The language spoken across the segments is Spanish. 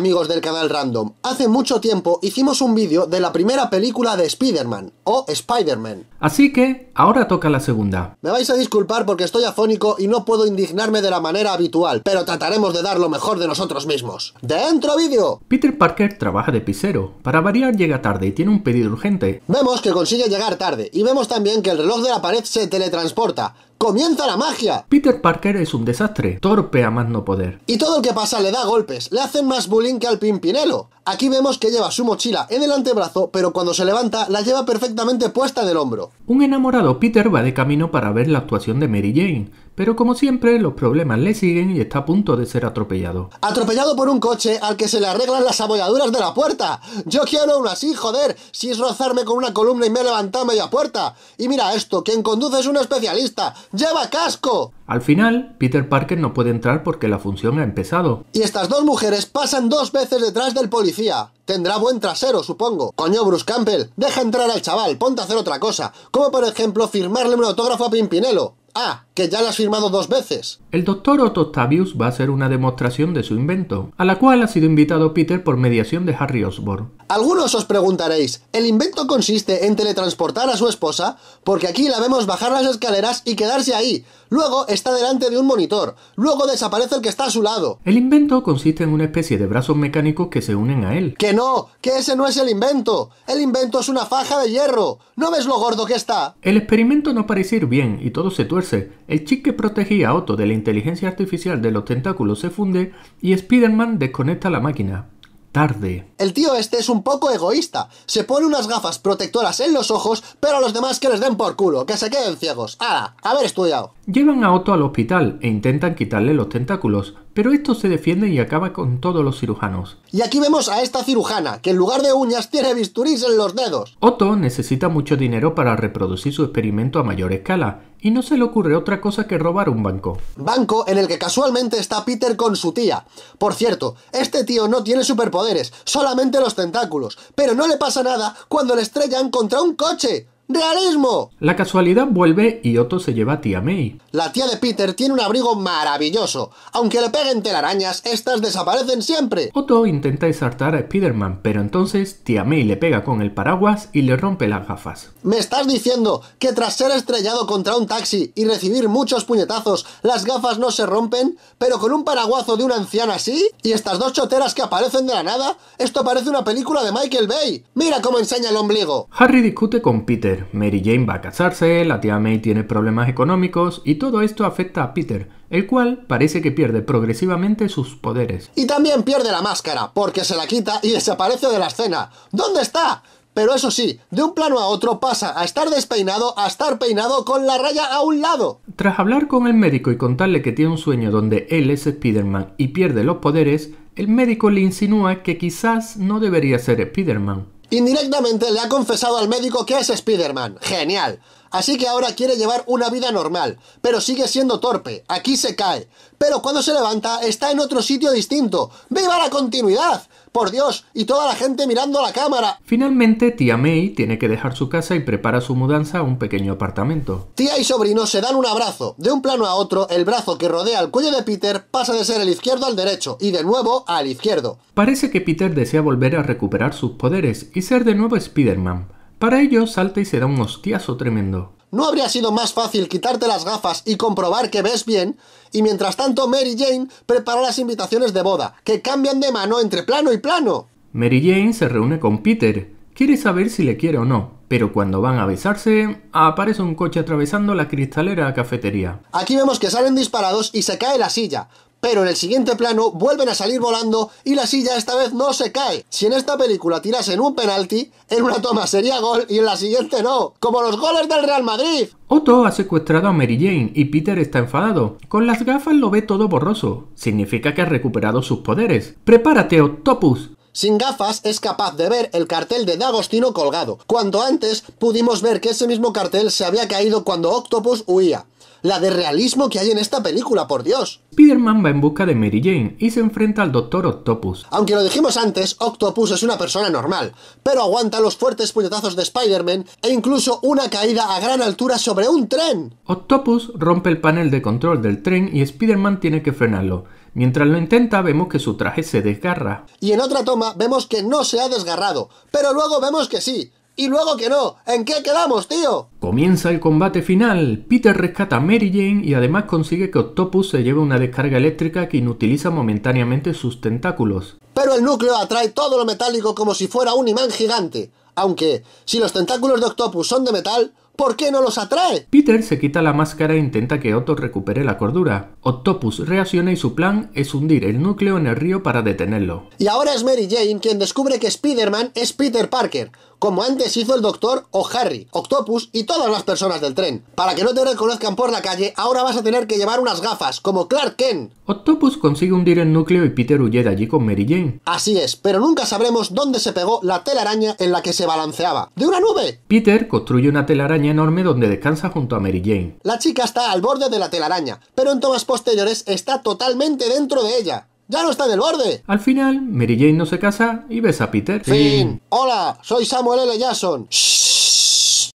amigos del canal Random, hace mucho tiempo hicimos un vídeo de la primera película de Spider-Man, o Spider-Man. Así que, ahora toca la segunda. Me vais a disculpar porque estoy afónico y no puedo indignarme de la manera habitual, pero trataremos de dar lo mejor de nosotros mismos. ¡Dentro vídeo! Peter Parker trabaja de pisero, para variar llega tarde y tiene un pedido urgente. Vemos que consigue llegar tarde, y vemos también que el reloj de la pared se teletransporta, ¡Comienza la magia! Peter Parker es un desastre, torpe a más no poder. Y todo el que pasa le da golpes, le hacen más bullying que al Pimpinelo. Aquí vemos que lleva su mochila en el antebrazo, pero cuando se levanta la lleva perfectamente puesta del hombro. Un enamorado Peter va de camino para ver la actuación de Mary Jane, pero como siempre, los problemas le siguen y está a punto de ser atropellado. Atropellado por un coche al que se le arreglan las abolladuras de la puerta. Yo quiero aún así, joder. Si es rozarme con una columna y me he levantado media puerta. Y mira esto, quien conduce es un especialista. ¡Lleva casco! Al final, Peter Parker no puede entrar porque la función ha empezado. Y estas dos mujeres pasan dos veces detrás del policía. Tendrá buen trasero, supongo. Coño, Bruce Campbell, deja entrar al chaval, ponte a hacer otra cosa. Como por ejemplo firmarle un autógrafo a Pimpinelo. Ah, que ya la has firmado dos veces. El doctor Otto Octavius va a hacer una demostración de su invento, a la cual ha sido invitado Peter por mediación de Harry Osborne. Algunos os preguntaréis, ¿el invento consiste en teletransportar a su esposa? Porque aquí la vemos bajar las escaleras y quedarse ahí, luego está delante de un monitor, luego desaparece el que está a su lado. El invento consiste en una especie de brazos mecánicos que se unen a él. ¡Que no! ¡Que ese no es el invento! ¡El invento es una faja de hierro! ¿No ves lo gordo que está? El experimento no parece ir bien y todo se tuerce. El chip que protegía a Otto de la inteligencia artificial de los tentáculos se funde y Spider-Man desconecta la máquina tarde. El tío este es un poco egoísta. Se pone unas gafas protectoras en los ojos, pero a los demás que les den por culo, que se queden ciegos. ¡Hala! Haber estudiado. Llevan a Otto al hospital e intentan quitarle los tentáculos, pero esto se defiende y acaba con todos los cirujanos. Y aquí vemos a esta cirujana, que en lugar de uñas tiene bisturís en los dedos. Otto necesita mucho dinero para reproducir su experimento a mayor escala, y no se le ocurre otra cosa que robar un banco. Banco en el que casualmente está Peter con su tía. Por cierto, este tío no tiene superpoderes, solamente los tentáculos, pero no le pasa nada cuando le estrellan contra un coche. ¡Realismo! La casualidad vuelve y Otto se lleva a tía May. La tía de Peter tiene un abrigo maravilloso. Aunque le peguen telarañas, estas desaparecen siempre. Otto intenta exaltar a Spider-Man, pero entonces tía May le pega con el paraguas y le rompe las gafas. ¿Me estás diciendo que tras ser estrellado contra un taxi y recibir muchos puñetazos, las gafas no se rompen? ¿Pero con un paraguazo de una anciana así? ¿Y estas dos choteras que aparecen de la nada? Esto parece una película de Michael Bay. ¡Mira cómo enseña el ombligo! Harry discute con Peter Mary Jane va a casarse, la tía May tiene problemas económicos y todo esto afecta a Peter, el cual parece que pierde progresivamente sus poderes. Y también pierde la máscara, porque se la quita y desaparece de la escena. ¿Dónde está? Pero eso sí, de un plano a otro pasa a estar despeinado a estar peinado con la raya a un lado. Tras hablar con el médico y contarle que tiene un sueño donde él es Spider-Man y pierde los poderes, el médico le insinúa que quizás no debería ser Spider-Man. Indirectamente le ha confesado al médico que es Spider-Man. Genial. Así que ahora quiere llevar una vida normal, pero sigue siendo torpe, aquí se cae. Pero cuando se levanta está en otro sitio distinto. ¡Viva la continuidad! ¡Por Dios! Y toda la gente mirando a la cámara. Finalmente, tía May tiene que dejar su casa y prepara su mudanza a un pequeño apartamento. Tía y sobrino se dan un abrazo. De un plano a otro, el brazo que rodea el cuello de Peter pasa de ser el izquierdo al derecho y de nuevo al izquierdo. Parece que Peter desea volver a recuperar sus poderes y ser de nuevo Spider-Man para ello salta y se da un hostiazo tremendo. ¿No habría sido más fácil quitarte las gafas y comprobar que ves bien? Y mientras tanto Mary Jane prepara las invitaciones de boda, que cambian de mano entre plano y plano. Mary Jane se reúne con Peter. Quiere saber si le quiere o no, pero cuando van a besarse, aparece un coche atravesando la cristalera cafetería. Aquí vemos que salen disparados y se cae la silla, pero en el siguiente plano vuelven a salir volando y la silla esta vez no se cae. Si en esta película tirasen un penalti, en una toma sería gol y en la siguiente no, como los goles del Real Madrid. Otto ha secuestrado a Mary Jane y Peter está enfadado. Con las gafas lo ve todo borroso. Significa que ha recuperado sus poderes. Prepárate, Octopus. Sin gafas es capaz de ver el cartel de D'Agostino colgado, cuando antes pudimos ver que ese mismo cartel se había caído cuando Octopus huía. La de realismo que hay en esta película, por Dios. Spider-Man va en busca de Mary Jane y se enfrenta al Doctor Octopus. Aunque lo dijimos antes, Octopus es una persona normal, pero aguanta los fuertes puñetazos de Spider-Man e incluso una caída a gran altura sobre un tren. Octopus rompe el panel de control del tren y Spider-Man tiene que frenarlo Mientras lo intenta vemos que su traje se desgarra. Y en otra toma vemos que no se ha desgarrado, pero luego vemos que sí. Y luego que no, ¿en qué quedamos, tío? Comienza el combate final. Peter rescata a Mary Jane y además consigue que Octopus se lleve una descarga eléctrica que inutiliza momentáneamente sus tentáculos. Pero el núcleo atrae todo lo metálico como si fuera un imán gigante. Aunque, si los tentáculos de Octopus son de metal, ¿Por qué no los atrae? Peter se quita la máscara e intenta que Otto recupere la cordura. Octopus reacciona y su plan es hundir el núcleo en el río para detenerlo. Y ahora es Mary Jane quien descubre que Spider-Man es Peter Parker, como antes hizo el doctor o Harry, Octopus y todas las personas del tren. Para que no te reconozcan por la calle, ahora vas a tener que llevar unas gafas, como Clark Kent. Octopus consigue hundir el núcleo y Peter huye de allí con Mary Jane. Así es, pero nunca sabremos dónde se pegó la telaraña en la que se balanceaba. ¡De una nube! Peter construye una telaraña enorme donde descansa junto a Mary Jane. La chica está al borde de la telaraña, pero en tomas posteriores está totalmente dentro de ella. ¡Ya no está en el borde! Al final, Mary Jane no se casa y besa a Peter. Fin. Hola, soy Samuel L. Jason. Shh.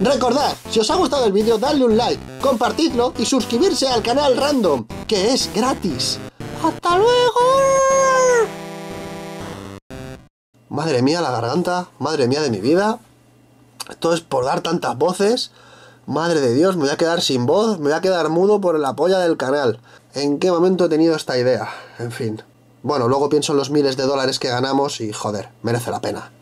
Recordad, si os ha gustado el vídeo, dadle un like, compartidlo y suscribirse al canal Random, que es gratis. ¡Hasta luego! Madre mía, la garganta, madre mía de mi vida. Esto es por dar tantas voces. Madre de Dios, me voy a quedar sin voz, me voy a quedar mudo por la polla del canal. ¿En qué momento he tenido esta idea? En fin. Bueno, luego pienso en los miles de dólares que ganamos y joder, merece la pena.